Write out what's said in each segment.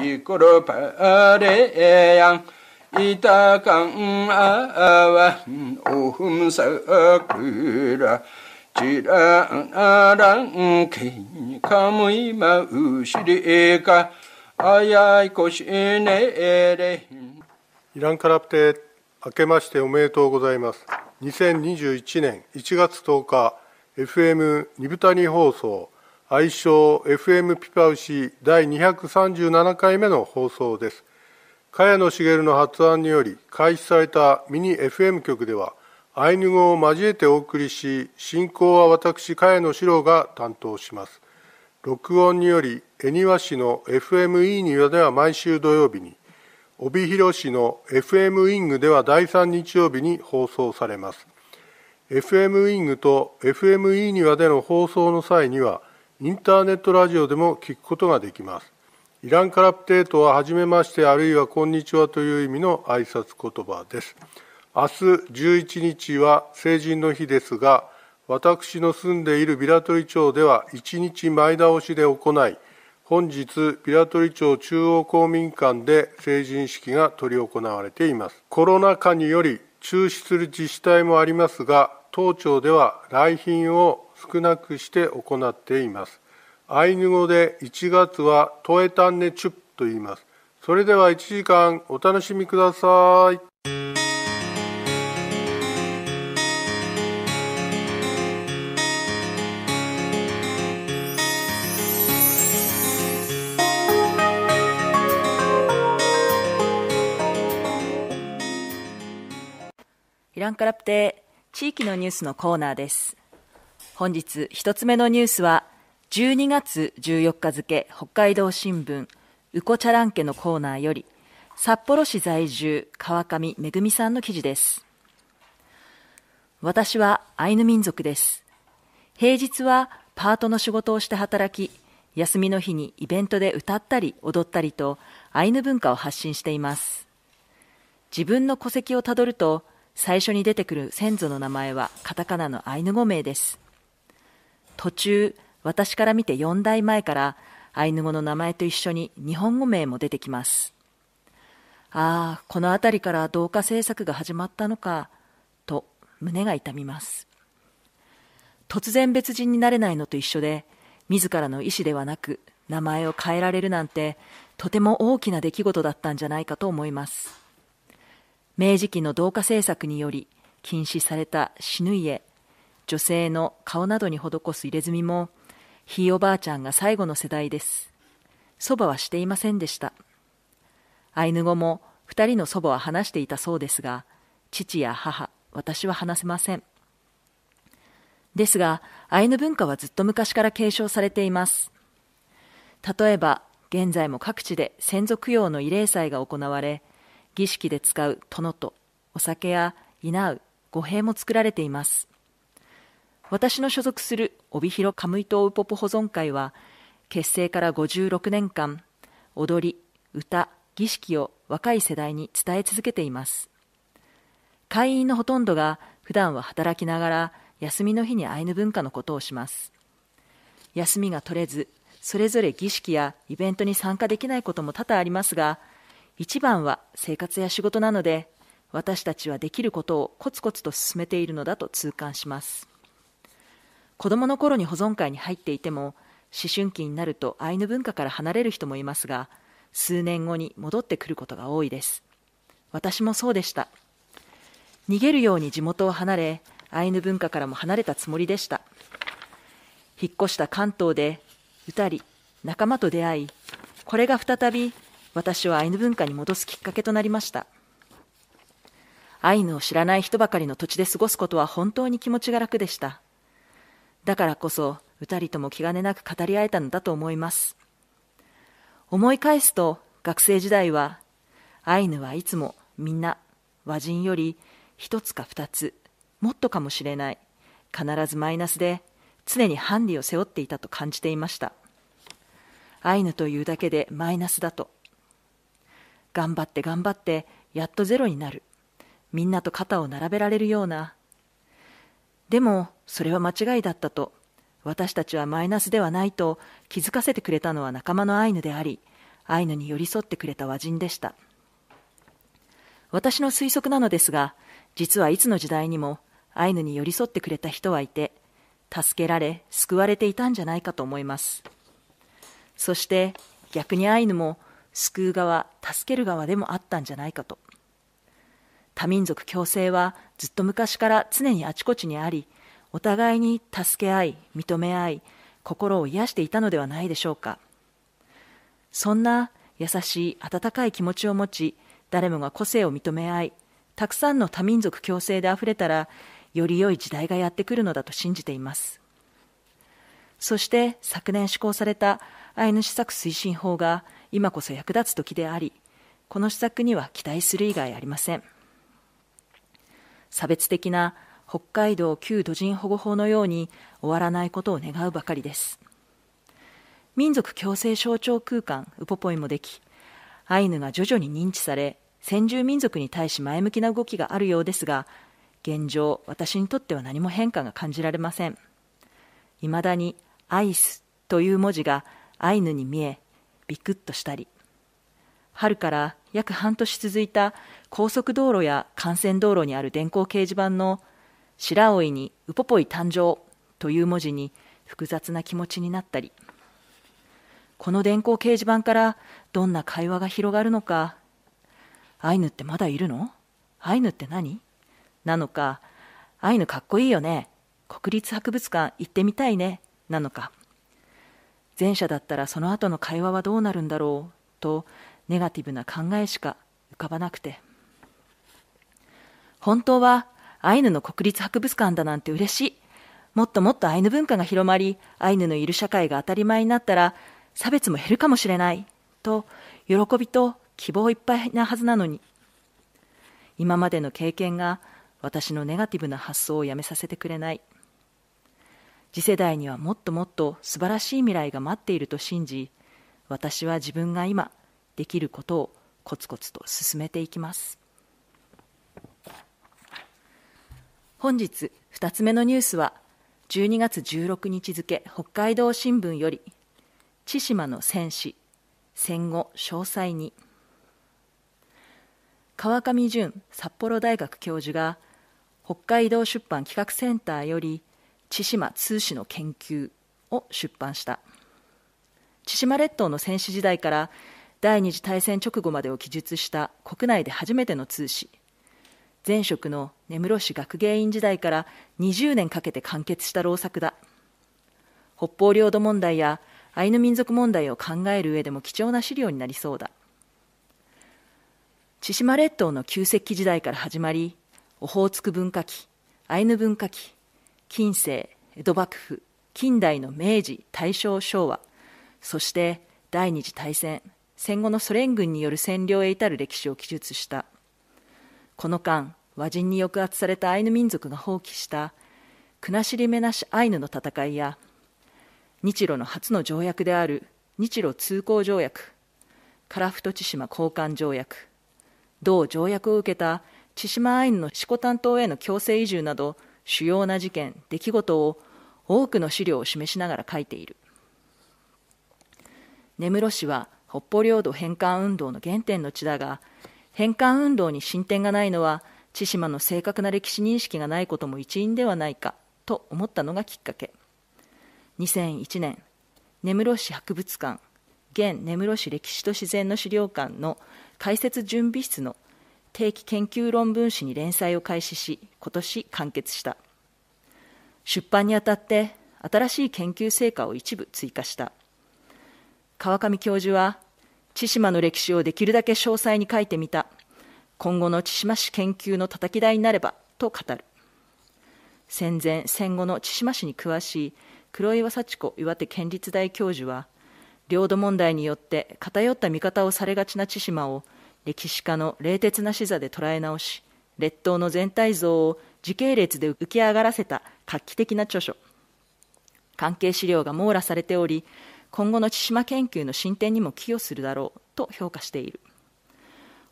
ニコロパレエヤンイタカンアワンオフムサクラチランアランケンカムイマウシリエカあやいこしねれイランからって明けましておめでとうございます2021年1月10日 FM 二ブタ放送愛称 FM ピパウシ第237回目の放送です茅野茂の発案により開始されたミニ FM 局ではアイヌ語を交えてお送りし進行は私茅野史郎が担当します録音により恵庭市の FM e 庭では毎週土曜日に帯広市の FM ウィングでは第3日曜日に放送されます FM ウィングと FM e 庭での放送の際にはインターネットラジオでも聞くことができますイランカラプテートははじめましてあるいはこんにちはという意味の挨拶言葉です明日11日は成人の日ですが私の住んでいる平取町では1日前倒しで行い本日平取町中央公民館で成人式が執り行われていますコロナ禍により中止する自治体もありますが当庁では来賓を少なくして行っていますアイヌ語で1月はトエタンネチュッと言いますそれでは1時間お楽しみくださいイランカラプテ地域のニュースのコーナーです本日一つ目のニュースは12月14日付北海道新聞うこちゃらん家のコーナーより札幌市在住川上恵さんの記事です私はアイヌ民族です平日はパートの仕事をして働き休みの日にイベントで歌ったり踊ったりとアイヌ文化を発信しています自分の戸籍をたどると最初に出てくる先祖の名前はカタカナのアイヌ語名です途中私から見て4代前からアイヌ語の名前と一緒に日本語名も出てきますああこの辺りから同化政策が始まったのかと胸が痛みます突然別人になれないのと一緒で自らの意思ではなく名前を変えられるなんてとても大きな出来事だったんじゃないかと思います明治期の同化政策により禁止された死ぬ家女性の顔などに施す入れ墨もひいおばあちゃんが最後の世代です祖母はしていませんでしたアイヌ語も2人の祖母は話していたそうですが父や母私は話せませんですがアイヌ文化はずっと昔から継承されています例えば現在も各地で先祖供養の慰霊祭が行われ儀式で使う殿とお酒や稲う御幣も作られています私の所属する帯広カムイ島ウポポ保存会は結成から56年間踊り歌儀式を若い世代に伝え続けています会員のほとんどが普段は働きながら休みの日にアイヌ文化のことをします休みが取れずそれぞれ儀式やイベントに参加できないことも多々ありますが一番は生活や仕事なので私たちはできることをコツコツと進めているのだと痛感します子供の頃に保存会に入っていても思春期になるとアイヌ文化から離れる人もいますが数年後に戻ってくることが多いです私もそうでした逃げるように地元を離れアイヌ文化からも離れたつもりでした引っ越した関東で歌り仲間と出会いこれが再び私をアイヌ文化に戻すきっかけとなりましたアイヌを知らない人ばかりの土地で過ごすことは本当に気持ちが楽でしただからこそ2人とも気兼ねなく語り合えたのだと思います思い返すと学生時代はアイヌはいつもみんな和人より1つか2つもっとかもしれない必ずマイナスで常にハンディを背負っていたと感じていましたアイヌというだけでマイナスだと頑張って頑張ってやっとゼロになるみんなと肩を並べられるようなでもそれは間違いだったと私たちはマイナスではないと気づかせてくれたのは仲間のアイヌでありアイヌに寄り添ってくれた和人でした私の推測なのですが実はいつの時代にもアイヌに寄り添ってくれた人はいて助けられ救われていたんじゃないかと思いますそして逆にアイヌも救う側助ける側でもあったんじゃないかと多民族共生はずっと昔から常にあちこちにあり、お互いに助け合い、認め合い、心を癒していたのではないでしょうか。そんな優しい温かい気持ちを持ち、誰もが個性を認め合い、たくさんの多民族共生であふれたら、より良い時代がやってくるのだと信じています。そして昨年施行されたアイヌ施策推進法が今こそ役立つ時であり、この施策には期待する以外ありません。差別的な北海道旧土人保護法のように終わらないことを願うばかりです民族共生象徴空間ウポポイもできアイヌが徐々に認知され先住民族に対し前向きな動きがあるようですが現状私にとっては何も変化が感じられませんいまだにアイスという文字がアイヌに見えビクッとしたり春から約半年続いた高速道路や幹線道路にある電光掲示板の白老にウポポイ誕生という文字に複雑な気持ちになったり、この電光掲示板からどんな会話が広がるのか、アイヌってまだいるのアイヌって何なのか、アイヌかっこいいよね。国立博物館行ってみたいね。なのか。前者だったらその後の会話はどうなるんだろうとネガティブな考えしか浮かばなくて本当はアイヌの国立博物館だなんて嬉しいもっともっとアイヌ文化が広まりアイヌのいる社会が当たり前になったら差別も減るかもしれないと喜びと希望いっぱいなはずなのに今までの経験が私のネガティブな発想をやめさせてくれない次世代にはもっともっと素晴らしい未来が待っていると信じ私は自分が今できることをコツコツと進めていきます本日2つ目のニュースは12月16日付北海道新聞より千島の戦士戦後詳細に川上淳札幌大学教授が北海道出版企画センターより千島通史の研究を出版した千島列島の戦士時代から第二次大戦直後までを記述した国内で初めての通史前職の根室市学芸員時代から20年かけて完結した老作だ北方領土問題やアイヌ民族問題を考える上でも貴重な資料になりそうだ千島列島の旧石器時代から始まりオホーツク文化期アイヌ文化期近世江戸幕府近代の明治大正昭和そして第二次大戦戦後のソ連軍による占領へ至る歴史を記述したこの間和人に抑圧されたアイヌ民族が放棄した国後目なしアイヌの戦いや日露の初の条約である日露通行条約樺太千島交換条約同条約を受けた千島アイヌの四股担当への強制移住など主要な事件出来事を多くの資料を示しながら書いている根室市は北方領土返還運動の原点の地だが返還運動に進展がないのは千島の正確な歴史認識がないことも一因ではないかと思ったのがきっかけ2001年根室市博物館現根室市歴史と自然の資料館の開設準備室の定期研究論文誌に連載を開始し今年完結した出版にあたって新しい研究成果を一部追加した川上教授は千島の歴史をできるだけ詳細に書いてみた今後の千島市研究のたたき台になればと語る戦前戦後の千島市に詳しい黒岩幸子岩手県立大教授は領土問題によって偏った見方をされがちな千島を歴史家の冷徹な視座で捉え直し列島の全体像を時系列で浮き上がらせた画期的な著書関係資料が網羅されており今後の千島研究の進展にも寄与するだろうと評価している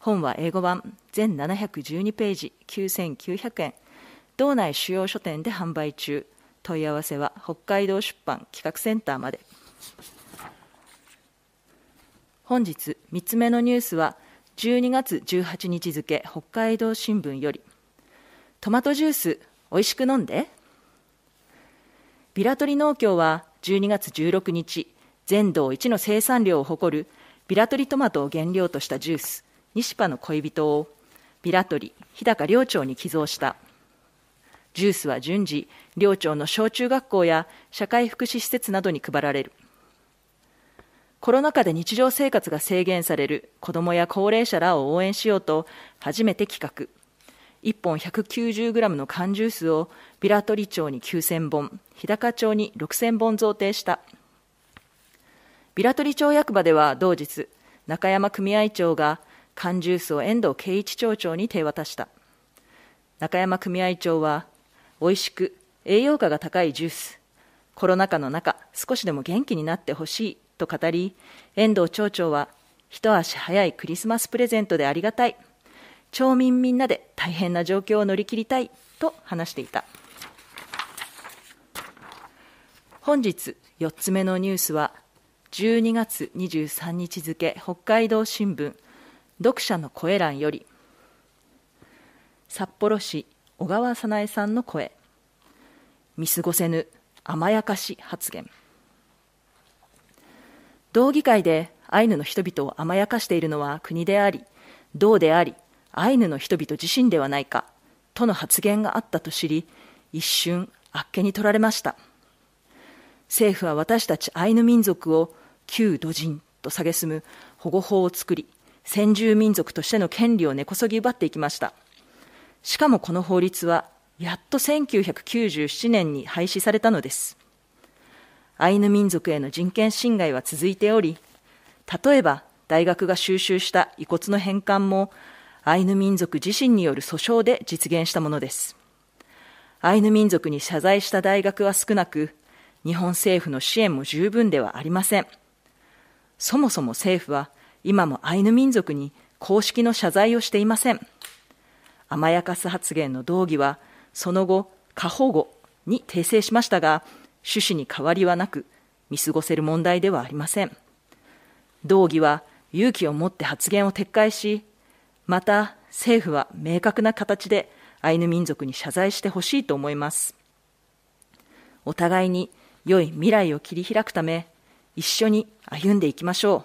本は英語版全712ページ9900円道内主要書店で販売中問い合わせは北海道出版企画センターまで本日3つ目のニュースは12月18日付北海道新聞よりトマトジュースおいしく飲んでビラトリ農協は12月16日全道一の生産量を誇るビラトリトマトを原料としたジュース西パの恋人をビラトリ日高寮長に寄贈したジュースは順次寮長の小中学校や社会福祉施設などに配られるコロナ禍で日常生活が制限される子どもや高齢者らを応援しようと初めて企画1本 190g の缶ジュースをビラトリ町に9000本日高町に6000本贈呈した平取町役場では同日中山組合長が缶ジュースを遠藤圭一町長に手渡した中山組合長は美味しく栄養価が高いジュースコロナ禍の中少しでも元気になってほしいと語り遠藤町長は一足早いクリスマスプレゼントでありがたい町民みんなで大変な状況を乗り切りたいと話していた本日4つ目のニュースは12月23日付北海道新聞読者の声欄より札幌市小川早苗さんの声見過ごせぬ甘やかし発言道議会でアイヌの人々を甘やかしているのは国であり道でありアイヌの人々自身ではないかとの発言があったと知り一瞬あっけに取られました政府は私たちアイヌ民族を旧土人と蔑む保護法を作り、先住民族としての権利を根こそぎ奪っていきました。しかもこの法律は、やっと1997年に廃止されたのです。アイヌ民族への人権侵害は続いており、例えば大学が収集した遺骨の返還も、アイヌ民族自身による訴訟で実現したものです。アイヌ民族に謝罪した大学は少なく、日本政府の支援も十分ではありません。そもそも政府は今もアイヌ民族に公式の謝罪をしていません。甘やかす発言の動議は、その後、過保護に訂正しましたが、趣旨に変わりはなく、見過ごせる問題ではありません。動議は勇気を持って発言を撤回し、また政府は明確な形でアイヌ民族に謝罪してほしいと思います。お互いに良い未来を切り開くため、一緒に歩んでいきましょう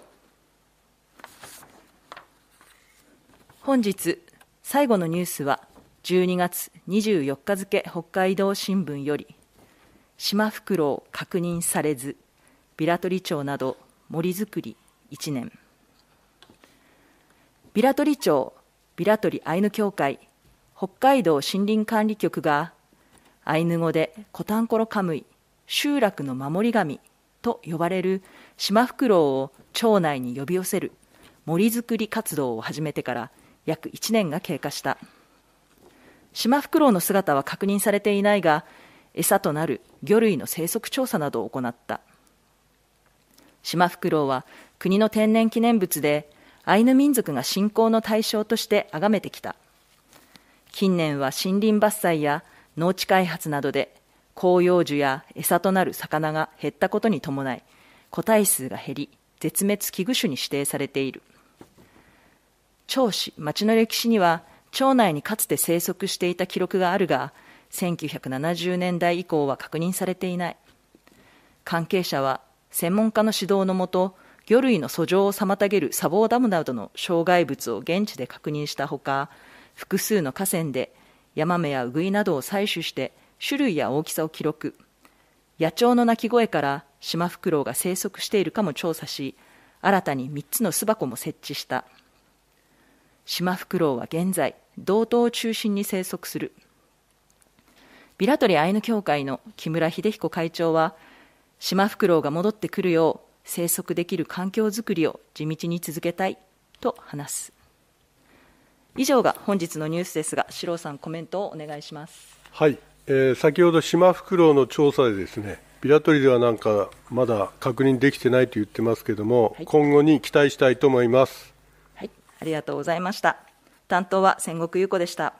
本日最後のニュースは12月24日付北海道新聞より島フクロウ確認されず平取町など森づくり1年平取町平取アイヌ協会北海道森林管理局がアイヌ語でコタンコロカムイ集落の守り神と呼ばれる島フクロウを町内に呼び寄せる森づくり活動を始めてから約1年が経過した島フクロウの姿は確認されていないが餌となる魚類の生息調査などを行った島フクロウは国の天然記念物でアイヌ民族が信仰の対象として崇めてきた近年は森林伐採や農地開発などで広葉樹や餌となる魚が減ったことに伴い個体数が減り絶滅危惧種に指定されている長市町の歴史には町内にかつて生息していた記録があるが1970年代以降は確認されていない関係者は専門家の指導のもと魚類の遡上を妨げる砂防ダムなどの障害物を現地で確認したほか複数の河川でヤマメやウグイなどを採取して種類や大きさを記録野鳥の鳴き声からシマフクロウが生息しているかも調査し新たに3つの巣箱も設置したシマフクロウは現在道東を中心に生息するビラトリアイヌ協会の木村秀彦会長はシマフクロウが戻ってくるよう生息できる環境づくりを地道に続けたいと話す以上が本日のニュースですが、四郎さん、コメントをお願いします。はいえー、先ほど島フクロウの調査でですねビラ取りではなんかまだ確認できてないと言ってますけども、はい、今後に期待したいと思います。はい、ありがとうございました。担当は千国優子でした。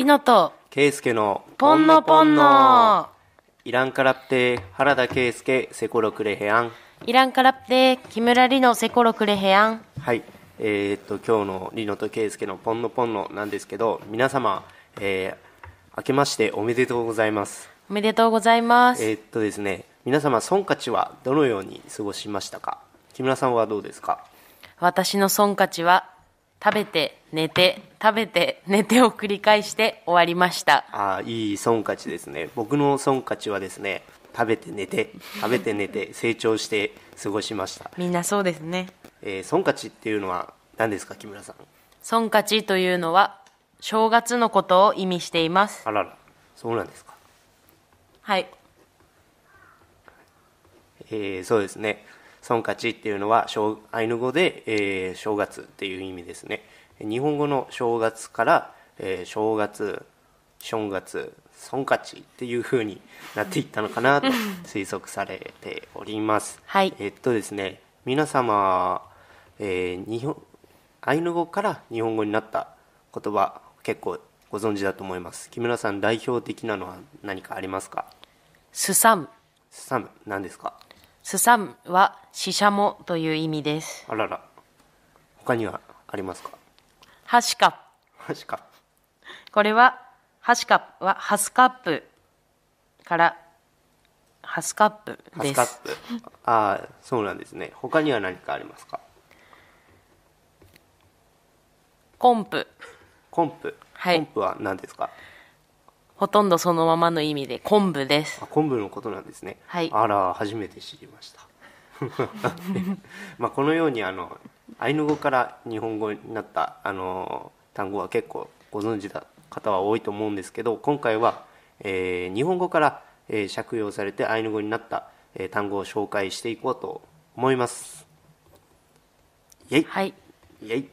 ピノと圭介のポンのポンのイランカラプテ原田圭介セコロクレヘアンイランカラプテ木村里乃セコロクレヘアンはいえー、っと今日の里乃と圭介のポンノポンノなんですけど皆様、えー、明けましておめでとうございますおめでとうございますえー、っとですね皆様孫価値はどのように過ごしましたか木村さんはどうですか私の孫価値は食べて寝て食べて寝てを繰り返して終わりましたああいい損勝ちですね僕の損勝ちはですね食べて寝て食べて寝て 成長して過ごしましたみんなそうですね、えー、孫勝ちっていうのは何ですか木村さん損勝ちというのは正月のことを意味していますあららそうなんですかはいえー、そうですね孫勝ちっていうのはアイヌ語で、えー、正月っていう意味ですね日本語の正月から、えー、正月正月孫勝ちっていうふうになっていったのかなと 推測されております。はい、えっとですね皆様、えー、日本アイヌ語から日本語になった言葉結構ご存知だと思います木村さん代表的なのは何かありますかすさむすさむ何ですかすさむはししゃもという意味ですあらら他にはありますかハシカップ。ハシカップ。これは、ハシカップはハスカップからハスカップです。ハスカップ。ああ、そうなんですね。他には何かありますかコンプ。コンプ。はい。コンプは何ですかほとんどそのままの意味で昆布です。あ昆布のことなんですね。はい。あら、初めて知りました。まあこのようにあのアイヌ語から日本語になったあの単語は結構ご存知だ方は多いと思うんですけど今回は、えー、日本語から、えー、借用されてアイヌ語になった、えー、単語を紹介していこうと思いますイェイ,、はい、イェイ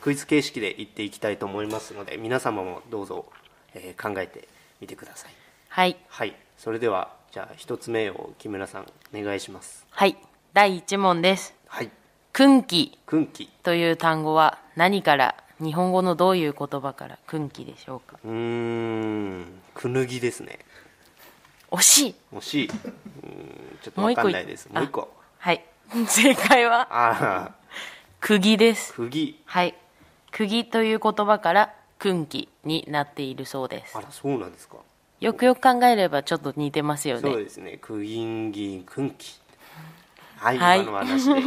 クイズ形式で言っていきたいと思いますので皆様もどうぞ、えー、考えてみてくださいはい、はい、それではじゃあ1つ目を木村さんお願いしますはい第一問です。はい。訓期。訓期。という単語は何から日本語のどういう言葉から訓期でしょうかうんくぬぎですね惜しい惜しいうんちょっと分かんないですもう一個はい 正解はああ。釘です釘はい釘という言葉から訓期になっているそうですあらそうなんですかよくよく考えればちょっと似てますよねそうですね釘銀訓期はい、はい、今の話で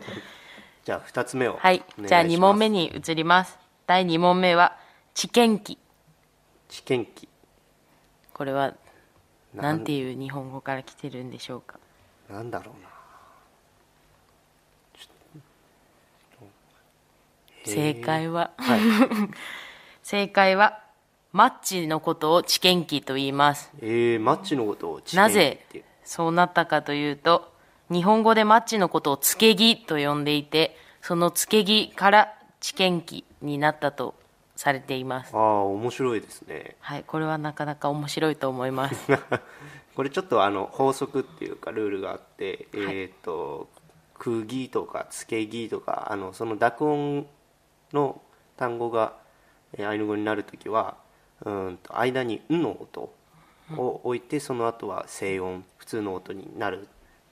じゃあ2つ目をはいじゃあ2問目に移ります第2問目は知見記知見記これはなんていう日本語から来てるんでしょうかなんだろうな正解は、はい、正解はマッチのことを知見記と言いますえー、マッチのことを知見記なぜそうなったかというと日本語でマッチのことをつけぎと呼んでいて、そのつけぎから知見記になったとされています。ああ、面白いですね。はい、これはなかなか面白いと思います。これちょっとあの法則っていうかルールがあって、はい、えっ、ー、と、くぎとかつけぎとか、あのその濁音の単語が、えアイヌ語になる時は、うんと間に「ん」の音を置いて、その後は静音普通の音になる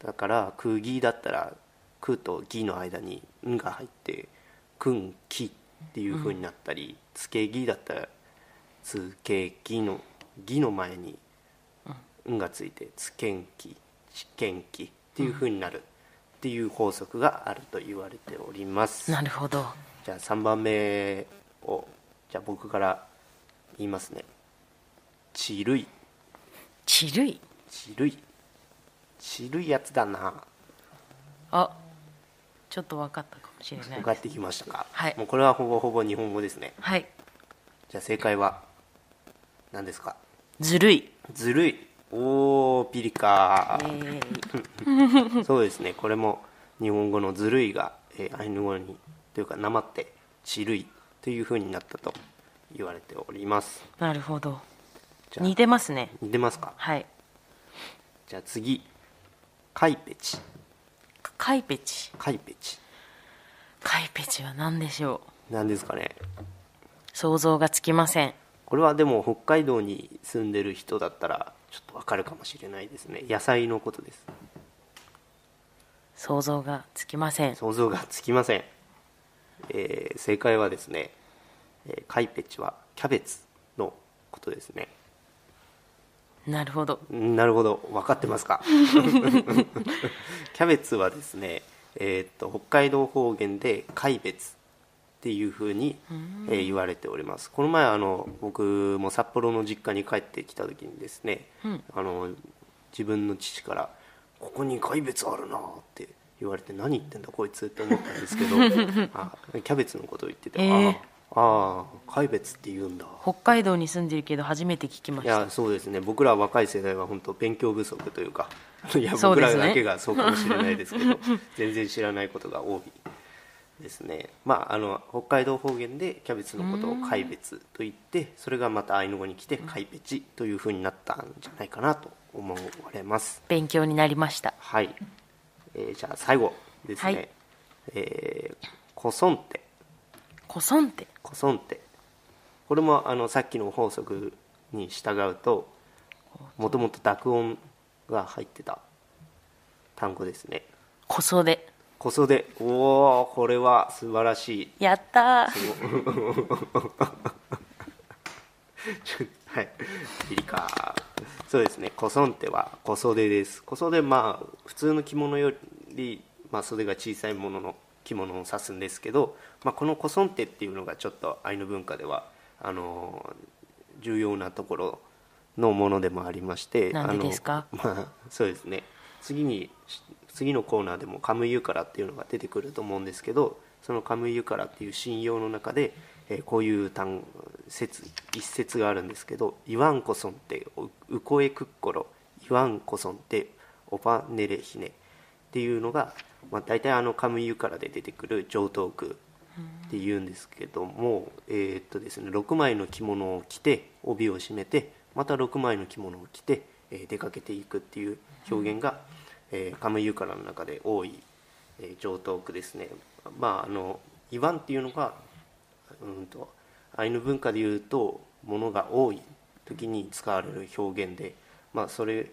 だから「くぎ」だったら「く」と「ぎ」の間に「ん」が入って「くんき」っていうふうになったり「つけぎ」だったら「つけぎ」の「ぎ」の前に「ん」がついて「つけんき」「ちけんき」っていうふうになるっていう法則があると言われておりますなるほどじゃあ3番目をじゃあ僕から言いますね「ちるい」「ちるい」「ちるい」ちるいやつだなあちょっと分かったかもしれない分かってきましたか、はい、もうこれはほぼほぼ日本語ですねはいじゃあ正解は何ですかずるいずるいおおピリカ、えー、そうですねこれも日本語のずるいが、えー、アイヌ語にというかなまってちるいというふうになったと言われておりますなるほど似てますね似てますかはいじゃあ次カイペチカイペチカイペチカイペチは何でしょう何ですかね想像がつきませんこれはでも北海道に住んでる人だったらちょっとわかるかもしれないですね野菜のことです想像がつきません想像がつきません、えー、正解はですね、えー、カイペチはキャベツのことですねなるほどなるほど分かってますかキャベツはですね、えー、っと北海道方言で「海別」っていうふうに、えー、言われておりますこの前あの僕も札幌の実家に帰ってきた時にですね、うん、あの自分の父から「ここに海別あるな」って言われて「何言ってんだこいつ」って思ったんですけど あキャベツのことを言ってて、えー、ああああ海別って言うんだ北海道に住んでるけど初めて聞きましたやそうですね僕ら若い世代は本当勉強不足というかいや僕らだけがそうかもしれないですけど全然知らないことが多いですねまああの北海道方言でキャベツのことを海別と言ってそれがまたアイヌ語に来て海別というふうになったんじゃないかなと思われます勉強になりましたはい、えーじゃあ最後ですね、はいえー、コソンテこそんってこそんてこれもあのさっきの法則に従うともともと濁音が入ってた単語ですねこそでこそでおおこれは素晴らしいやったー はいピリカそうですねこそんてはこそでですこそでまあ普通の着物より、まあ、袖が小さいものの着物を指すんですけど、まあ、このソンテっていうのがちょっとアイヌ文化ではあの重要なところのものでもありましてなんですかまあ、そうですね次に次のコーナーでも「カムユカラ」っていうのが出てくると思うんですけどその「カムユカラ」っていう信用の中で、えー、こういう単説一説があるんですけど「イワンコソンテウコエクッコロイワンコソンテオパネレヒネ」っていうのがまあ、大体あのカムイユからで出てくる上等句っていうんですけども、えー、っとですね、6枚の着物を着て帯を締めてまた6枚の着物を着て、えー、出かけていくっていう表現が、えー、カムイユからの中で多い、えー、上等句ですね。まああの言わんっていうのがうんとアイヌ文化でいうとものが多い時に使われる表現で、まあ、それ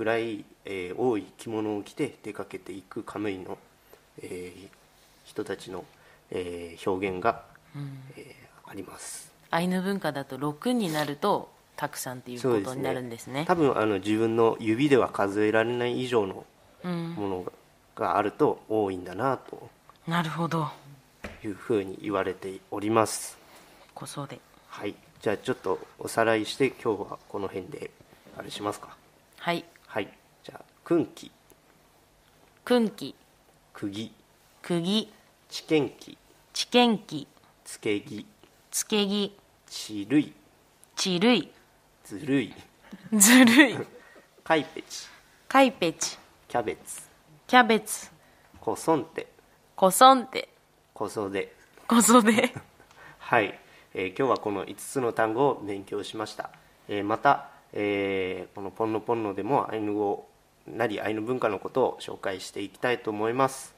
暗い、えー、多い着物を着て出かけていくカムイの、えー、人たちの、えー、表現が、うん、えー、ありますアイヌ文化だと6になるとたくさんっていうことになるんですね、ね、多分あの自分の指では数えられない以上のものが,、あると多いんだなと、なるほどいうふうに言われておりますこそではいじゃあちょっとおさらいして今日はこの辺であれしますかはいはいじゃあ訓期訓ぎ。釘釘知見期知見期つけぎつけぎちるいちるいずるいずるい かいぺちかいぺちキャベツキャベツこそんてこそんてこそでこそで はい、えー、今日はこの5つの単語を勉強しました、えー、またえー、この「ポンノポンノ」でもアイヌ語なりアイヌ文化のことを紹介していきたいと思います、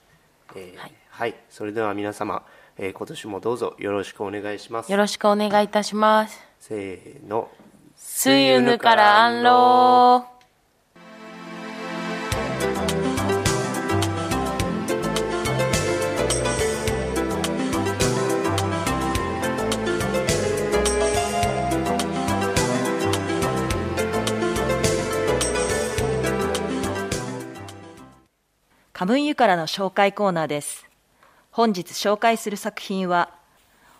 えー、はい、はい、それでは皆様、えー、今年もどうぞよろしくお願いしますよろしくお願いいたしますせーの「水運ぬから安老」ハムンユからの紹介コーナーです。本日紹介する作品は、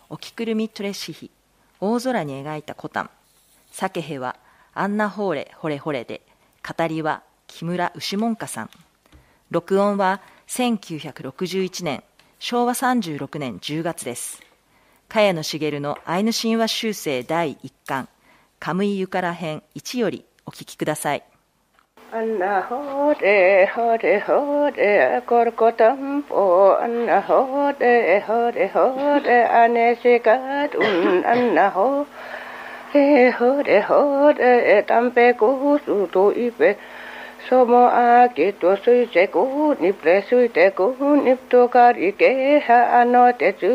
おきくるみトレシヒ、大空に描いたコタン、サケヘはアンナ・ホーレ・ホレホレで、語りは木村牛門下さん。録音は1961年、昭和36年10月です。茅野茂のアイヌ神話修正第1巻、カムイユカラ編1よりお聞きください。Anna ho de ho de ho de kor ko tam po anna ho de ho de ho de ane se ka tun anna ho de ho de ho de tam pe ku su tu i pe so mo a ki tu su se ku ni pre su te ku ni tu ka ri ke ha ano te chu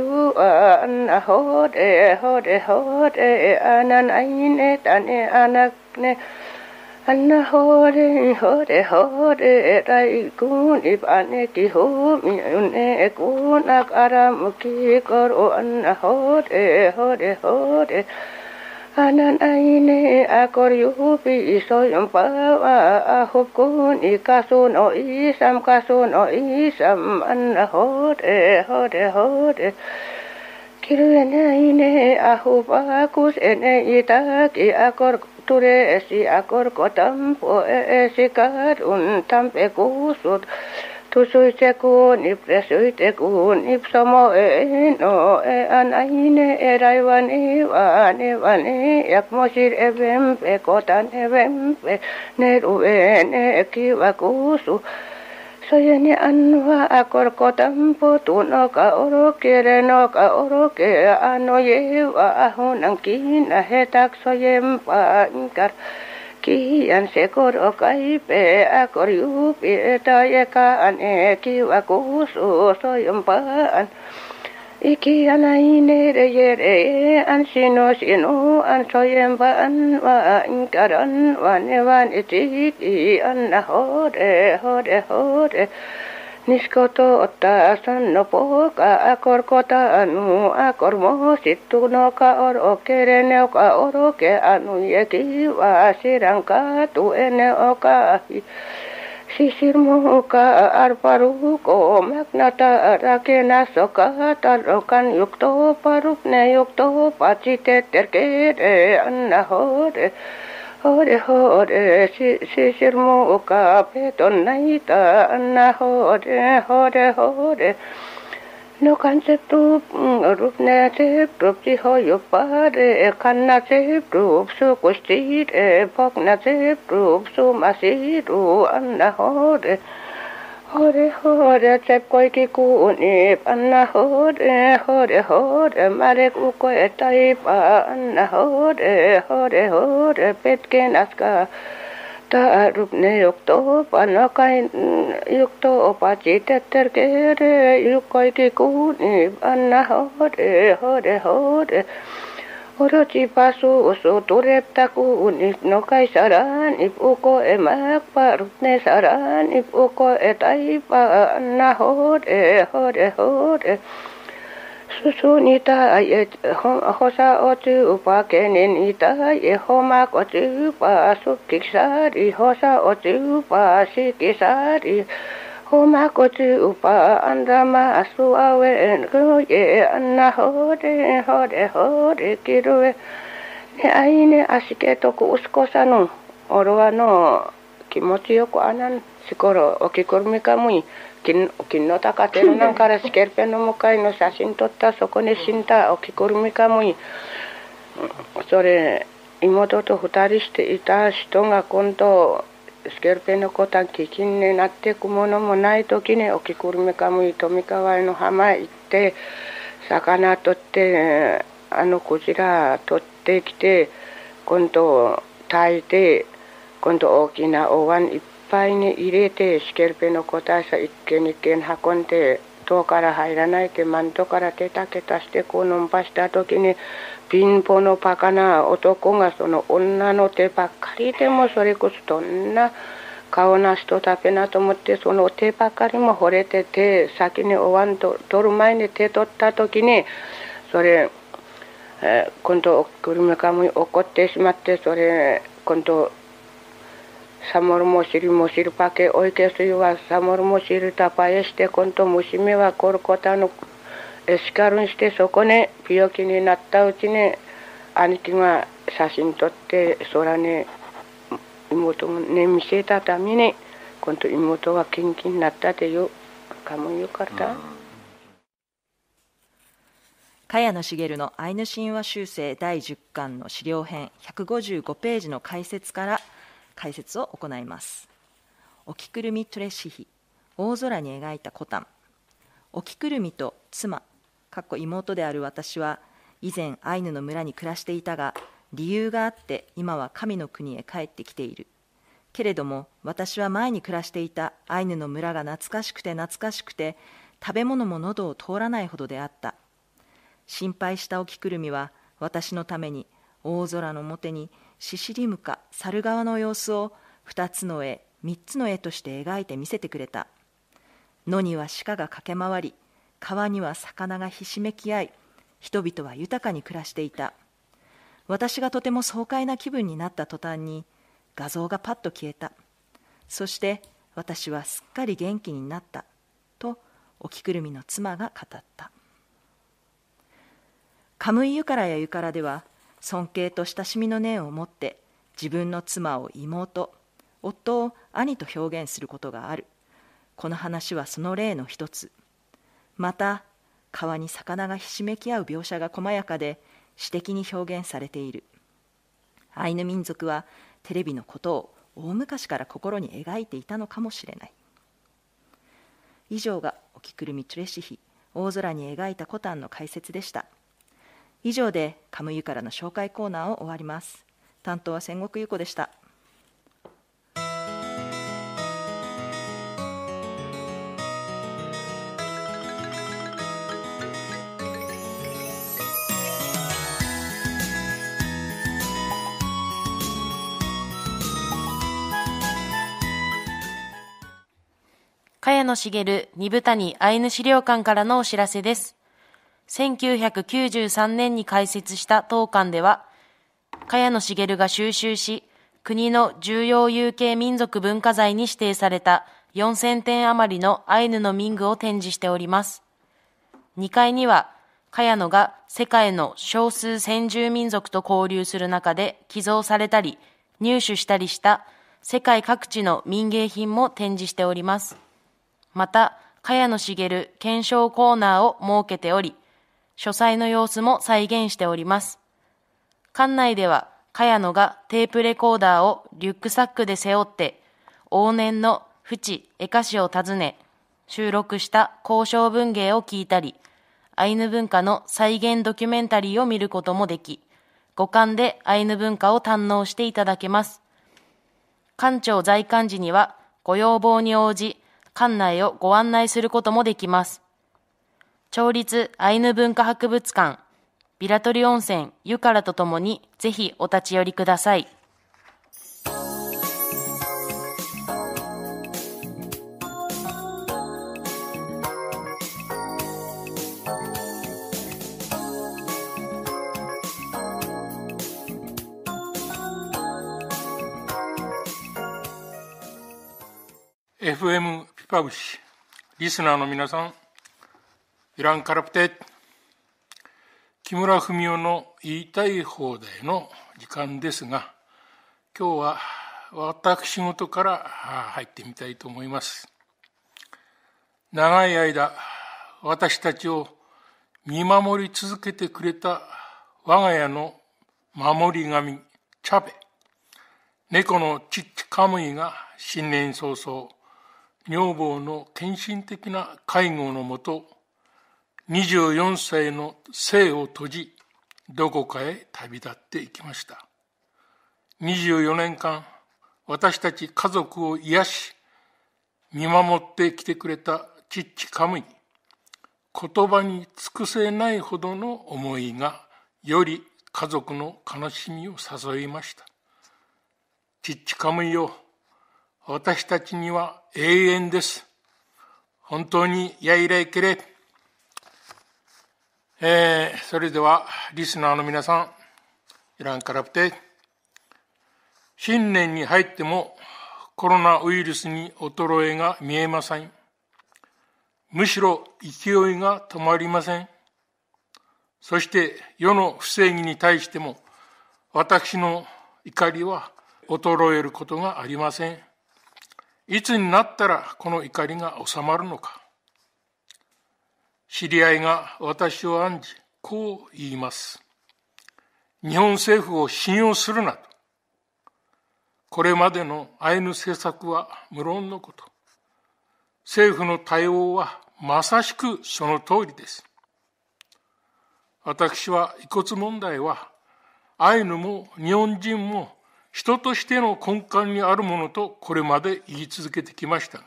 anna ho de ho de ho de anan ai ne tan e anak ne Anna hore hore hore rai kun ibane ki ho mi une kun akaram ki koro anna hore hore hore anan aine akor yupi soyum pawa ahop kun ikasun o isam kasun o isam anna hore hore hore kirene ine ahu bakus ene ita ki akor ture si akor kotam po e si kar un tam pe kusut tu sui te ku ni pre sui te ku ni psomo e no e an ine e rai van i van i van i yak mo sir e vem pe kotan e vem pe ne ru e ne ki va kusut Sayani anwa akor kotam putu no ka oro kere no ka oro ke ano yewa ahunang kina hetak soyem pankar. Kian se koro kaipe akor yupi tayekaan e kiwa kusu soyem pan. iki alaine de yere an sino sino an soyen va an va an karan va ne van itiki an na hore hore hore Niskoto ottaa sanno poka akorkota anu akormo sittu noka oro kere neuka oro ke anu jeki va siran kaatu ene oka শিশির মোহকা আর পারুক ও মেঘনাটা রাখে না সকা তার যুক্ত পারুক নেয়ুক্ত পাচিতে তেরকে রে আন্না হরে হরে হরে শিশির মৌকা বেতন নাই তা আন্না হরে হরে হরে No kan se prup rup ne se prup ti ho yo par e kan na se prup so kustir e pak na se prup so masir u an na ho re ho re ho re se koi ki ku ni an na ho re ho re ho re ma re ku ko e tai pa an na ho re ho re ho re pet ke nas ka ta rupne yukto panakay yukto opachita terkere yukay kikuni anna hore hore hore Orochi pasu usu turep taku unip no kai saran ip uko emak pa rupne saran ip uko etai pa anna hore hore hore susu ni ta e ho sa o tu pa ke ne ni ta e ho ma ko tu pa su ki sa ri ho sa o tu pa si ki sa ri ho ma ko tu pa an da ma su a we en ku ye an na ho de ho de ho de ki ru e ne ai ne asike to ku usko sa no oro wa no 気持ちよくあなんしころおきくるみかむい金金の高手のなんからスケルペの向かいの写真撮ったそこに死んだおきくるみかむいそれ妹と二人していた人が今度スケルペのことは基金になっていくものもない時におきくるみかむい富川の浜へ行って魚取ってあのクジラ取ってきて今度炊いて今度大きなお椀いっぱいに入れてシケルペの個体差一軒一軒運んで塔から入らないでマントからケタケタしてこうんばした時に貧乏のバカな男がその女の手ばっかりでもそれこそどんな顔な人だべなと思ってその手ばっかりも惚れてて先にお椀と取る前に手取った時にそれ、えー、今度グルメカムに怒ってしまってそれ今度サモルモシリモシリパケオイケスイワサモルモシリタパエシテコントムシミしてそこねピヨになったうちね兄貴が写真撮って空ね妹もね見せたためにコン妹がキンになったっいうかもよかった。茅野茂のアイヌ神話修正第10巻の資料編155ページの解説から解説を行います沖くるみトレシヒ大空に描いたコタンきくるみと妻かっこ妹である私は以前アイヌの村に暮らしていたが理由があって今は神の国へ帰ってきているけれども私は前に暮らしていたアイヌの村が懐かしくて懐かしくて食べ物も喉を通らないほどであった心配したおきくるみは私のために大空の表にシシリムカ猿川の様子を2つの絵3つの絵として描いて見せてくれた野には鹿が駆け回り川には魚がひしめき合い人々は豊かに暮らしていた私がとても爽快な気分になった途端に画像がパッと消えたそして私はすっかり元気になったとおきくるみの妻が語ったカムイユカラやユカラでは尊敬と親しみの念を持って自分の妻を妹夫を兄と表現することがあるこの話はその例の一つまた川に魚がひしめき合う描写が細やかで詩的に表現されているアイヌ民族はテレビのことを大昔から心に描いていたのかもしれない以上が「おきくるみチュレシヒ大空に描いたコタン」の解説でした。以上でカムユからの紹介コーナーを終わります担当は千石優子でした茅野茂二部谷アイヌ資料館からのお知らせです。1993年に開設した当館では、茅野茂が収集し、国の重要有形民族文化財に指定された4000点余りのアイヌの民具を展示しております。2階には、茅野が世界の少数先住民族と交流する中で寄贈されたり、入手したりした世界各地の民芸品も展示しております。また、茅野茂検証コーナーを設けており、書斎の様子も再現しております。館内では、茅野がテープレコーダーをリュックサックで背負って、往年の淵絵歌詞を訪ね、収録した交渉文芸を聞いたり、アイヌ文化の再現ドキュメンタリーを見ることもでき、五感でアイヌ文化を堪能していただけます。館長在館時には、ご要望に応じ、館内をご案内することもできます。町立アイヌ文化博物館、ビラトリ温泉湯からとともに、ぜひお立ち寄りください。FM ピパウシリスナーの皆さんイランカラプテ木村文夫の言いたい放題の時間ですが今日は私事から入ってみたいと思います長い間私たちを見守り続けてくれた我が家の守り神チャベ猫のチッチカムイが新年早々女房の献身的な介護のもと24歳の生を閉じどこかへ旅立っていきました24年間私たち家族を癒し見守ってきてくれた父カムイ言葉に尽くせないほどの思いがより家族の悲しみを誘いました父カムイよ私たちには永遠です本当にやいらいけれえー、それではリスナーの皆さんいらんからプて新年に入ってもコロナウイルスに衰えが見えませんむしろ勢いが止まりませんそして世の不正義に対しても私の怒りは衰えることがありませんいつになったらこの怒りが収まるのか知り合いが私を案じ、こう言います。日本政府を信用するなと。これまでのアイヌ政策は無論のこと。政府の対応はまさしくその通りです。私は遺骨問題はアイヌも日本人も人としての根幹にあるものとこれまで言い続けてきましたが、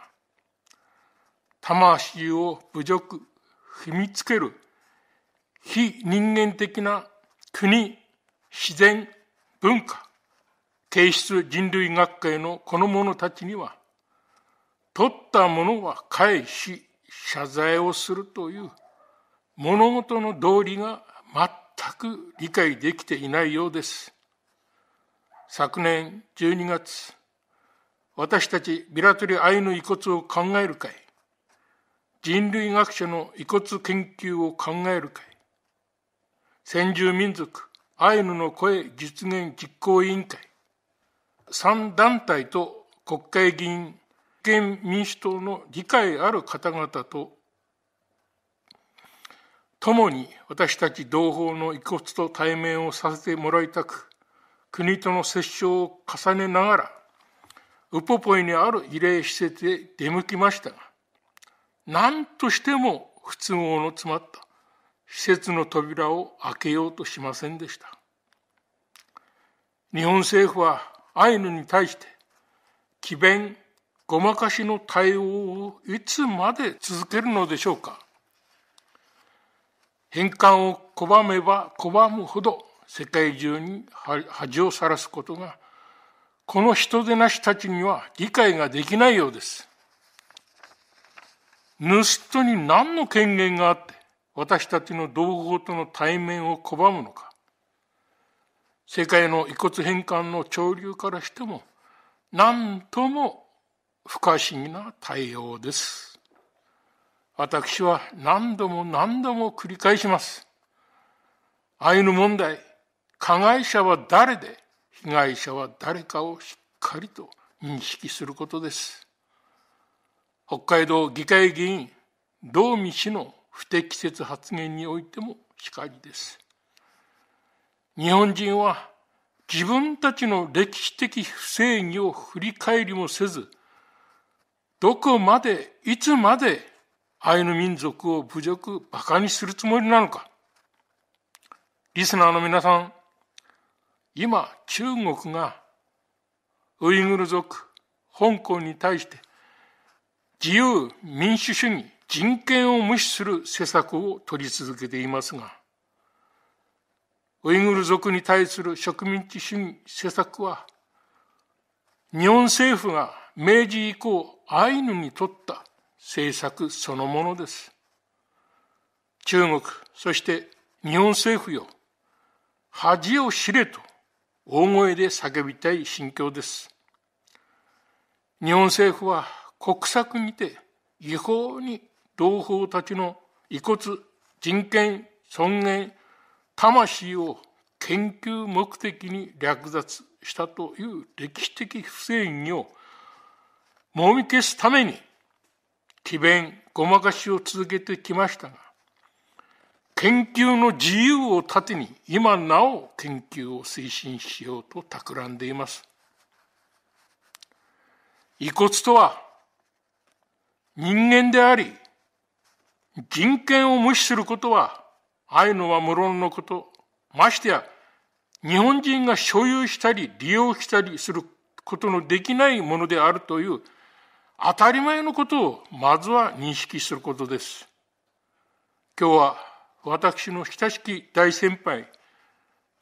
魂を侮辱、踏みつける非人間的な国、自然、文化、形質人類学会のこの者たちには、取ったものは返し、謝罪をするという物事の道理が全く理解できていないようです。昨年12月、私たちビラトリアイの遺骨を考える会、人類学者の遺骨研究を考える会、先住民族アイヌの声実現実行委員会、3団体と国会議員、県民主党の理解ある方々と共に私たち同胞の遺骨と対面をさせてもらいたく、国との折衝を重ねながら、ウポポイにある慰霊施設へ出向きましたが、何としても不都合の詰まった施設の扉を開けようとしませんでした日本政府はアイヌに対して詭弁ごまかしの対応をいつまで続けるのでしょうか返還を拒めば拒むほど世界中に恥をさらすことがこの人でなしたちには理解ができないようです盗人に何の権限があって私たちの同胞との対面を拒むのか世界の遺骨返還の潮流からしても何とも不可思議な対応です私は何度も何度も繰り返しますアイヌ問題加害者は誰で被害者は誰かをしっかりと認識することです北海道議会議員道見氏の不適切発言においてもしかりです日本人は自分たちの歴史的不正義を振り返りもせずどこまでいつまでアイヌ民族を侮辱馬鹿にするつもりなのかリスナーの皆さん今中国がウイグル族香港に対して自由民主主義人権を無視する施策を取り続けていますがウイグル族に対する植民地主義施策は日本政府が明治以降アイヌにとった政策そのものです中国そして日本政府よ恥を知れと大声で叫びたい心境です日本政府は国策にて違法に同胞たちの遺骨人権尊厳魂を研究目的に略奪したという歴史的不正義をもみ消すために詭弁ごまかしを続けてきましたが研究の自由を盾に今なお研究を推進しようと企んでいます遺骨とは人間であり、人権を無視することは、あるのは無論のこと、ましてや、日本人が所有したり利用したりすることのできないものであるという当たり前のことをまずは認識することです。今日は私の親しき大先輩、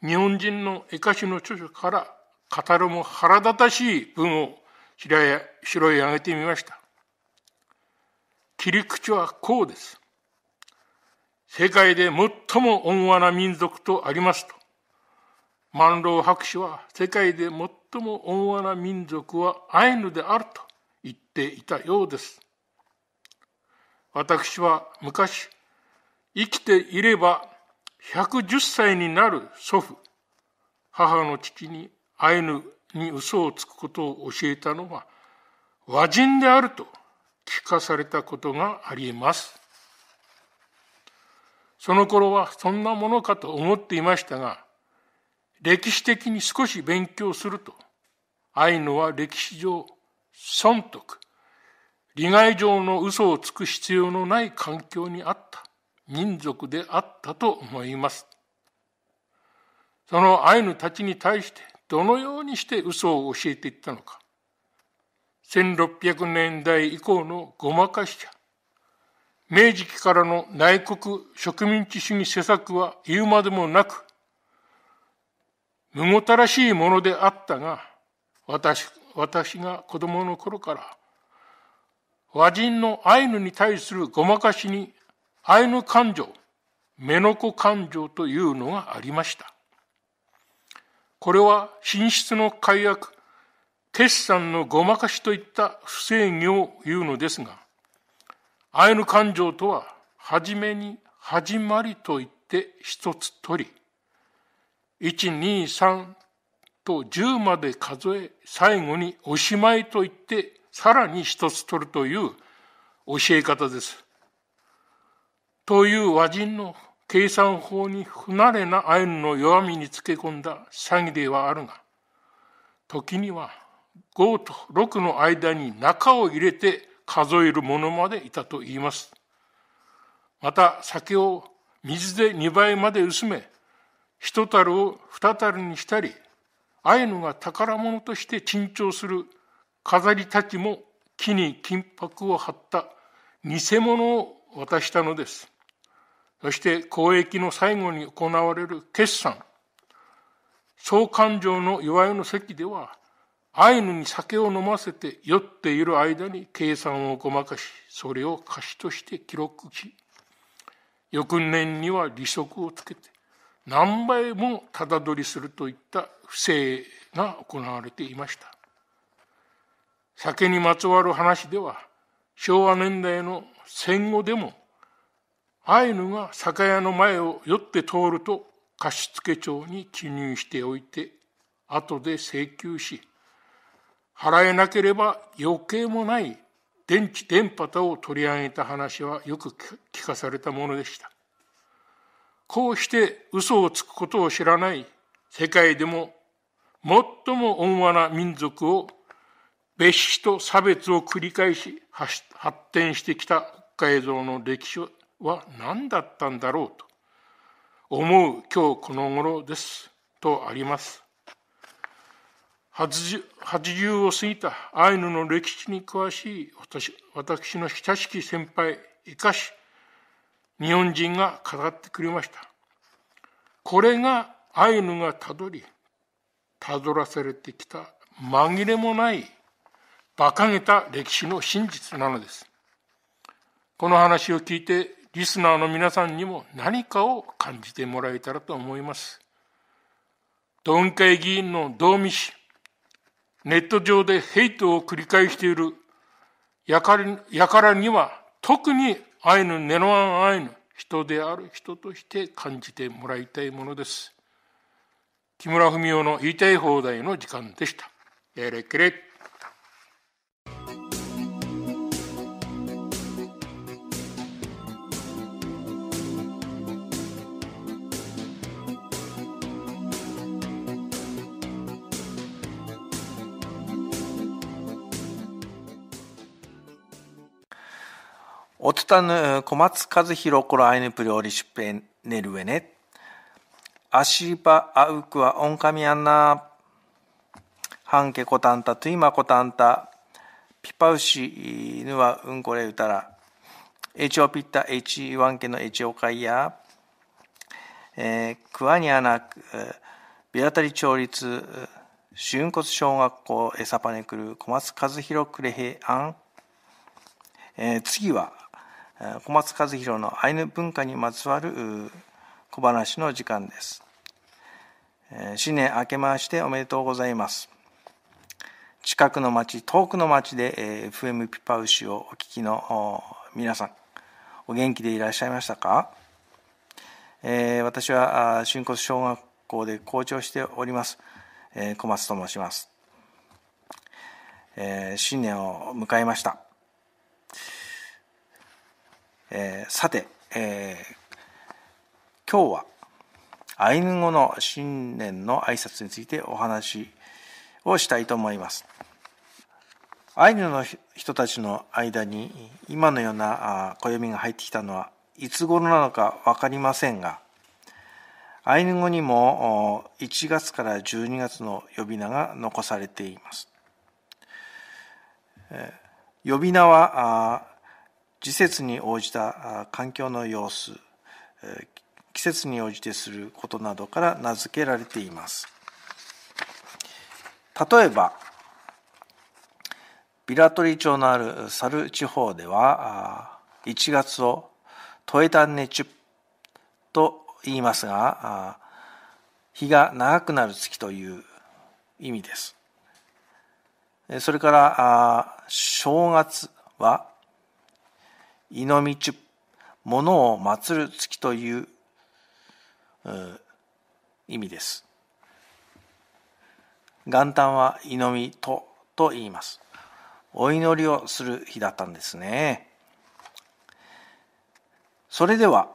日本人の絵歌手の著書から語るも腹立たしい文を拾い上げてみました。切り口はこうです。世界で最も温和な民族とありますと。万老博士は世界で最も温和な民族はアイヌであると言っていたようです。私は昔、生きていれば110歳になる祖父、母の父にアイヌに嘘をつくことを教えたのは和人であると聞かされたことがありますその頃はそんなものかと思っていましたが歴史的に少し勉強するとアイヌは歴史上損得利害上の嘘をつく必要のない環境にあった民族であったと思いますそのアイヌたちに対してどのようにして嘘を教えていったのか1600年代以降のごまかし者。明治期からの内国植民地主義施策は言うまでもなく、むごたらしいものであったが、私、私が子供の頃から、和人のアイヌに対するごまかしに、アイヌ感情、メノコ感情というのがありました。これは寝室の解約、決算のごまかしといった不正義を言うのですが、アイヌ感情とは、初めに始まりといって一つ取り、1、2、3と10まで数え、最後におしまいといって、さらに一つ取るという教え方です。という和人の計算法に不慣れなアイヌの弱みにつけ込んだ詐欺ではあるが、時には5と6の間に中を入れて数える者までいたと言います。また酒を水で2倍まで薄め、一樽を二樽にしたり、アイヌが宝物として珍重する飾りたちも木に金箔を貼った偽物を渡したのです。そして交易の最後に行われる決算、総勘定の祝いの席ではアイヌに酒を飲ませて酔っている間に計算をごまかしそれを貸しとして記録し翌年には利息をつけて何倍もただ取りするといった不正が行われていました酒にまつわる話では昭和年代の戦後でもアイヌが酒屋の前を酔って通ると貸付帳に記入しておいて後で請求し払えなければ余計もない電池電波とを取り上げた話はよく聞かされたものでしたこうして嘘をつくことを知らない世界でも最も温和な民族を蔑視と差別を繰り返し発展してきた北海道の歴史は何だったんだろうと思う今日この頃ですとあります。80を過ぎたアイヌの歴史に詳しい私私の親しき先輩生かし日本人が語ってくれましたこれがアイヌがたどりたどらされてきた紛れもない馬鹿げた歴史の真実なのですこの話を聞いてリスナーの皆さんにも何かを感じてもらえたらと思います。道議会議員の道見氏、ネット上でヘイトを繰り返しているやからには特に愛の根のあイヌ、人である人として感じてもらいたいものです。木村文夫の言いたい放題の時間でした。おつたぬ小松和弘ころアイヌプリオリシュペネルウェネ。アシーパアウクはオンカミアンナ。ハンケコタンタ、トゥイマコタンタ。ピパウシヌはウンコレウタラ。エチオピッタ、エチイワンケのエチオカイヤ。えー、クワニアナ、ビアタリ調律、春骨小学校、エサパネクル、小松和弘クレヘアン。え次は、小松和弘のアイヌ文化にまつわる小話の時間です新年明けましておめでとうございます近くの町遠くの町で FM ピパウシをお聞きの皆さんお元気でいらっしゃいましたか、えー、私は新骨小学校で校長しております、えー、小松と申します、えー、新年を迎えましたえー、さて、えー、今日はアイヌ語の新年の挨拶についてお話をしたいと思います。アイヌの人たちの間に今のような暦が入ってきたのはいつ頃なのか分かりませんがアイヌ語にも1月から12月の呼び名が残されています。呼び名は時節に応じた環境の様子季節に応じてすることなどから名付けられています例えばビラトリ町のあるサル地方では1月をトエタンネチュと言いますが日が長くなる月という意味ですそれから正月はイノミチュ、のを祀る月という意味です。元旦はイノミとと言います。お祈りをする日だったんですね。それでは、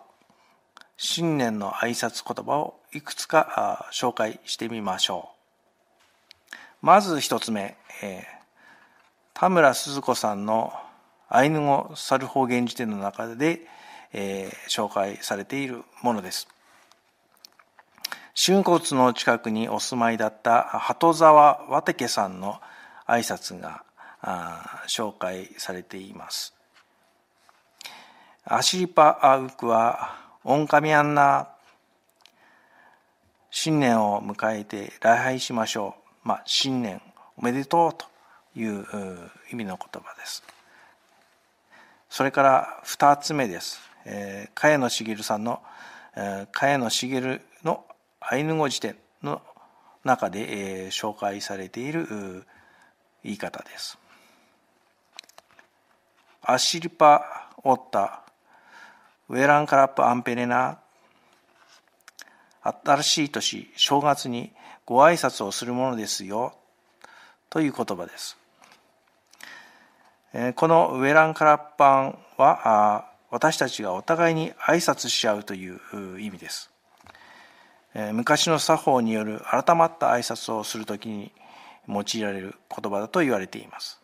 新年の挨拶言葉をいくつか紹介してみましょう。まず一つ目、えー、田村鈴子さんのアイヌ語サル方言辞典の中で、えー、紹介されているものです。春骨の近くにお住まいだった鳩沢和武さんの挨拶があ紹介されています。アシリパアウクはオンカミアンナ新年を迎えて礼拝しましょう。まあ、新年おめでとうという意味の言葉です。それから二つ目です、えー、茅野茂さんの「えー、茅野茂のアイヌ語辞典」の中で、えー、紹介されている言い方です。アシリパオッタウェランカラップアンペレナ新しい年正月にご挨拶をするものですよという言葉です。このウェランカラッパンは私たちがお互いに挨拶し合うという意味です昔の作法による改まった挨拶をするときに用いられる言葉だと言われています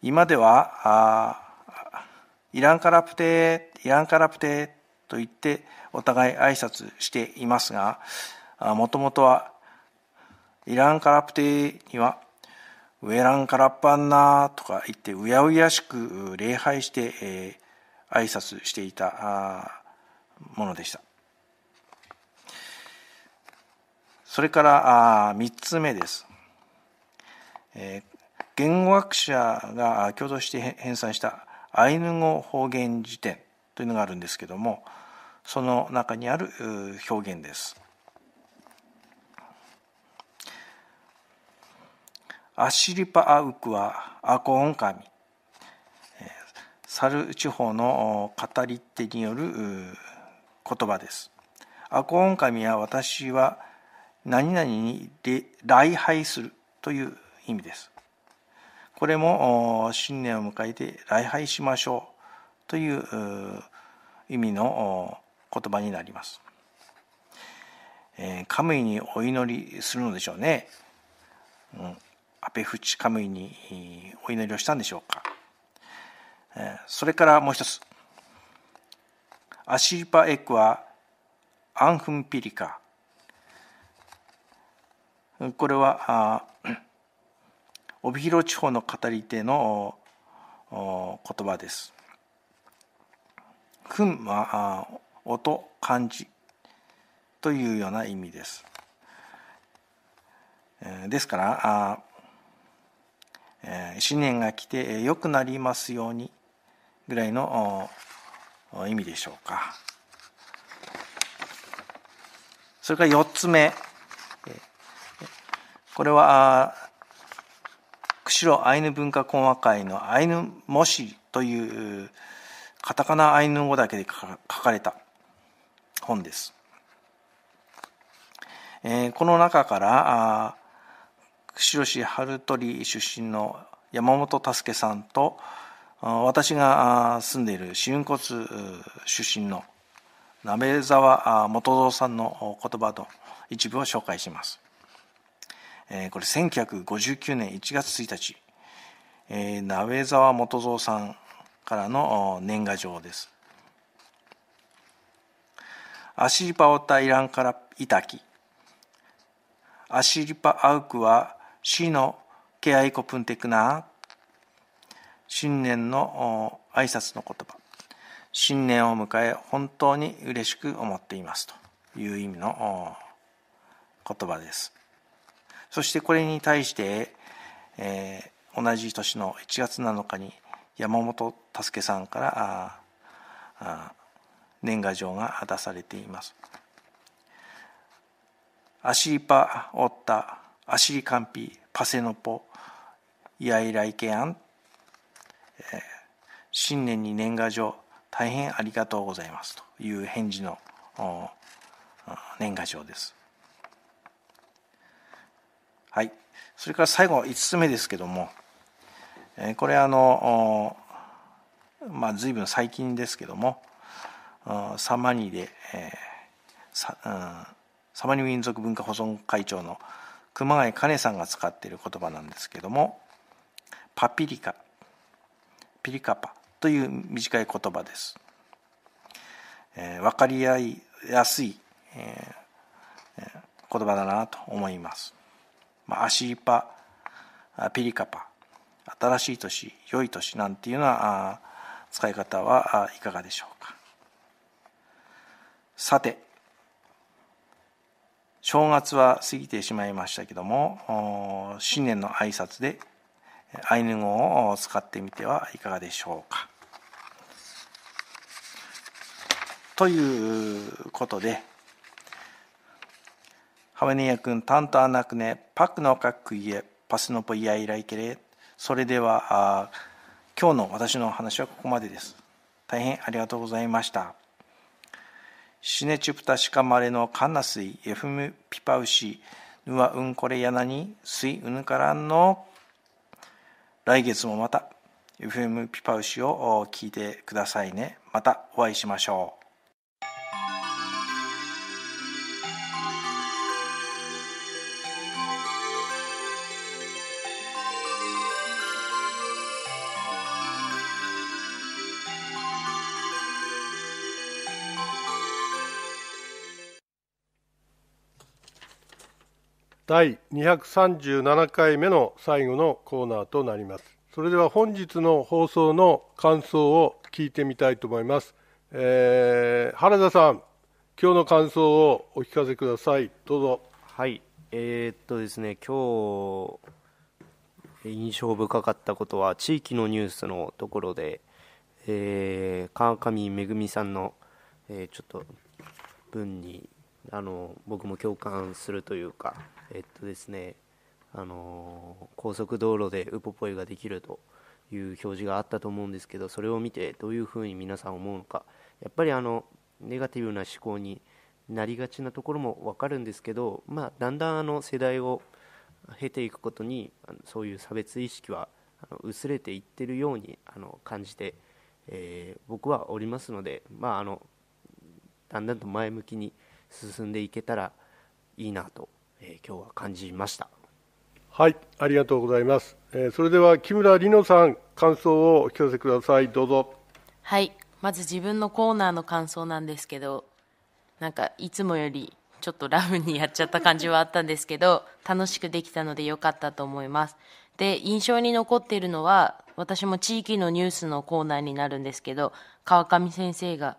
今ではイランカラプテイランカラプテと言ってお互い挨拶していますがもともとはイランカラプテにはウェランカラッパンナーとか言って、うやうやしく礼拝して、えー、挨拶していたものでした。それから3つ目です。えー、言語学者が共同して編纂したアイヌ語方言辞典というのがあるんですけどもその中にある表現です。アシリパアウクはアコオン神サル地方の語り手による言葉です。アコオン神は私は何々に礼拝するという意味です。これも新年を迎えて礼拝しましょうという意味の言葉になります。神にお祈りするのでしょうね。うん、アペフチカムイにお祈りをしたんでしょうかそれからもう一つアシーパエクはアンフンピリカこれは帯広地方の語り手の言葉です。ンは音漢字というような意味です。ですから新年が来て良くなりますようにぐらいの意味でしょうかそれから4つ目これは釧路アイヌ文化講和会のアイヌ模試というカタカナアイヌ語だけで書かれた本です、えー、この中から釧路市春鳥出身の山本佑さんと私が住んでいる新骨出身の鍋沢元蔵さんの言葉の一部を紹介します。これ1959年1月1日、鍋沢元蔵さんからの年賀状です。アシリパオタイランからイタキ。アシリパアウクは死の新年の挨拶の言葉新年を迎え本当に嬉しく思っていますという意味の言葉ですそしてこれに対して、えー、同じ年の1月7日に山本助さんからあ年賀状が出されています。足リパ折ったアシリカンピパセノポイアイライケアン、えー、新年に年賀状大変ありがとうございますという返事の年賀状です。はい、それから最後5つ目ですけども、えー、これあのまあ随分最近ですけどもサマニで、えー、サ,、うん、サマニ民族文化保存会長の熊谷かねさんが使っている言葉なんですけどもパピリカピリカパという短い言葉です、えー、分かりやすい、えー、言葉だなと思います、まあ、アシーパピリカパ新しい年良い年なんていうような使い方はいかがでしょうかさて正月は過ぎてしまいましたけども新年の挨拶でアイヌ語を使ってみてはいかがでしょうか。ということで「ハメネヤ君タンターナクネパクノカックイエパスノポイアイライケレ」それではあ今日の私の話はここまでです。大変ありがとうございました。シュネチュプタシカマレのカンナスイ、エフムピパウシ、ヌワウンコレヤナニ、スイウヌカランの来月もまた FM ピパウシを聞いてくださいね。またお会いしましょう。第237回目の最後のコーナーとなりますそれでは本日の放送の感想を聞いてみたいと思います、えー、原田さん今日の感想をお聞かせくださいどうぞはいえー、っとですね今日印象深かったことは地域のニュースのところで、えー、川上恵さんの、えー、ちょっと文にあの僕も共感するというかえっとですね、あの高速道路でウポポイができるという表示があったと思うんですけど、それを見てどういうふうに皆さん思うのか、やっぱりあのネガティブな思考になりがちなところも分かるんですけど、まあ、だんだんあの世代を経ていくことにそういう差別意識は薄れていってるようにあの感じて、えー、僕はおりますので、まあ、あのだんだんと前向きに進んでいけたらいいなとえ今日は感じましたはいありがとうございます、えそれでは木村里乃さん感想をお聞かせくださいどうぞはいまず自分のコーナーの感想なんですけどなんかいつもよりちょっとラフにやっちゃった感じはあったんですけど 楽しくできたので良かったと思いますで印象に残っているのは私も地域のニュースのコーナーになるんですけど川上先生が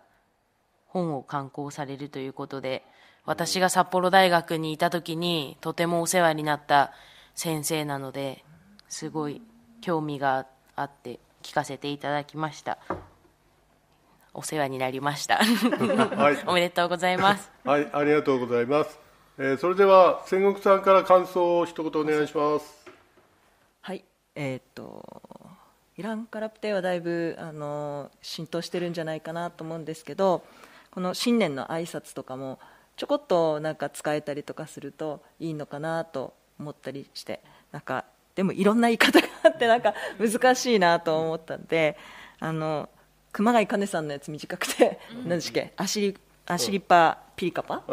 本を刊行されるということで私が札幌大学にいた時にとてもお世話になった先生なのですごい興味があって聞かせていただきましたお世話になりましたはい、おめでとうございますはいありがとうございます、えー、それでは千国さんから感想を一言お願いしますはいえー、っとイランカラプテはだいぶあの浸透してるんじゃないかなと思うんですけどこの新年の挨拶とかもちょこっとなんか使えたりとかするといいのかなと思ったりしてなんかでもいろんな言い方があってなんか難しいなと思ったんであの熊谷かねさんのやつ短くて何でしたっけアシリアシリパピリカパ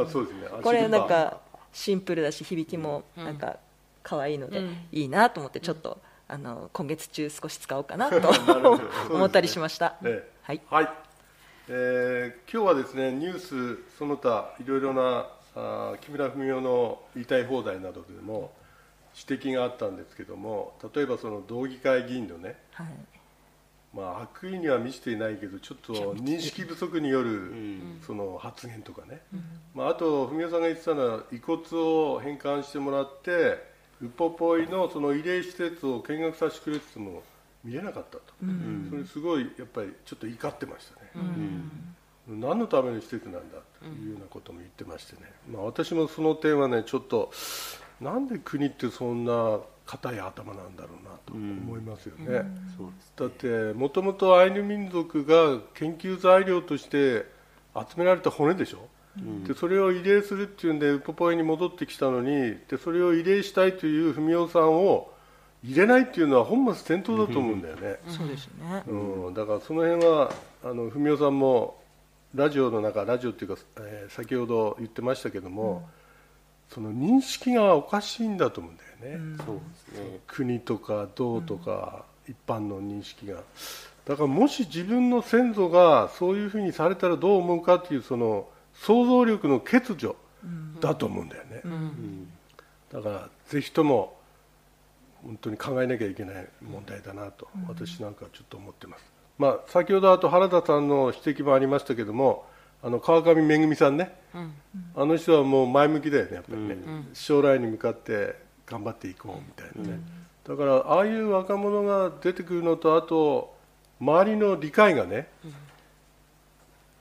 これなんかシンプルだし響きもなんか可愛いのでいいなと思ってちょっとあの今月中少し使おうかなと 思ったりしました。はい、はいえー、今日はですねニュースその他いろいろなあ木村文夫の言いたい放題などでも指摘があったんですけども例えばその道議会議員のね、はい、まあ、悪意には満ちていないけどちょっと認識不足によるその発言とかね、うん、まあ、あと文雄さんが言ってたのは遺骨を返還してもらってウポポイのその慰霊施設を見学させてくれって言っても見れなかったと、うん、それすごいやっぱりちょっと怒ってましたね、うん、何のための施設なんだというようなことも言ってましてね、まあ、私もその点はねちょっとなんで国ってそんな硬い頭なんだろうなと思いますよね、うんうん、だってもともとアイヌ民族が研究材料として集められた骨でしょ、うでそれを慰霊するっていうんでウポポイに戻ってきたのにでそれを慰霊したいという文雄さんを入れないっていうのは本末転倒だと思うんだよね、うん、そうですね、うん、だからその辺はあの文雄さんもラジオの中ラジオっていうか、えー、先ほど言ってましたけども、うん、その認識がおかしいんだと思うんだよね、うん、そうですね国とか道とか、一般の認識がだからもし自分の先祖がそういうふうにされたらどう思うかっていうその想像力の欠如だと思うんだよね、だからぜひとも本当に考えなきゃいけない問題だなと、私なんかちょっと思ってます、まあ、先ほどあと原田さんの指摘もありましたけどもあの川上恵さんね、あの人はもう前向きだよねやっぱりね、将来に向かって頑張っていこうみたいなね、だからああいう若者が出てくるのとあと周りの理解がね、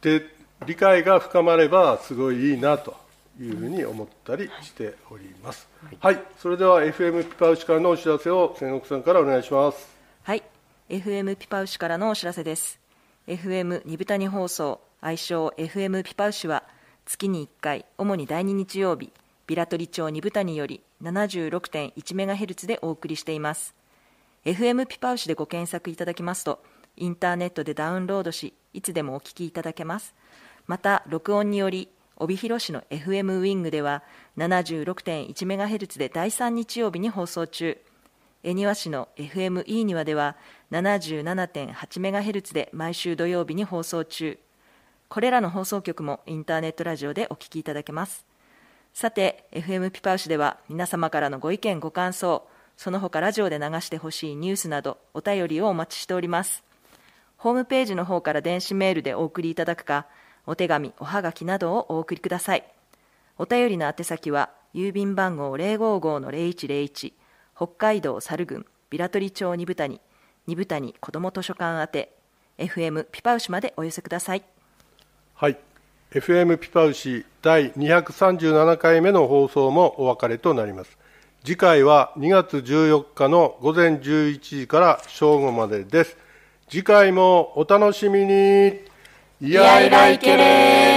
で理解が深まればすごいいいなというふうに思ったりしております。はい、はい、それでは FM ピパウシからのお知らせを千国さんからお願いします。はい、FM ピパウシからのお知らせです。FM 二部谷放送愛称 FM ピパウシは月に1回主に第2日曜日ビラトリ町二部谷より76.1メガヘルツでお送りしています。FM ピパウシでご検索いただきますとインターネットでダウンロードしいつでもお聞きいただけます。また録音により帯広市の FM ウィングでは 76.1MHz で第3日曜日に放送中恵庭市の FM に庭では 77.8MHz で毎週土曜日に放送中これらの放送局もインターネットラジオでお聞きいただけますさて FM ピパウスでは皆様からのご意見ご感想その他ラジオで流してほしいニュースなどお便りをお待ちしておりますホームページの方から電子メールでお送りいただくかお手紙、おはがきなどをお送りください。お便りの宛先は、郵便番号055-0101、北海道猿郡、平取町二部谷、二部谷子ども図書館宛て、FM ピパウシまでお寄せください。はい。FM ピパウシ第237回目の放送もお別れとなります。次回は2月14日の午前11時から正午までです。次回もお楽しみに。イライライケレー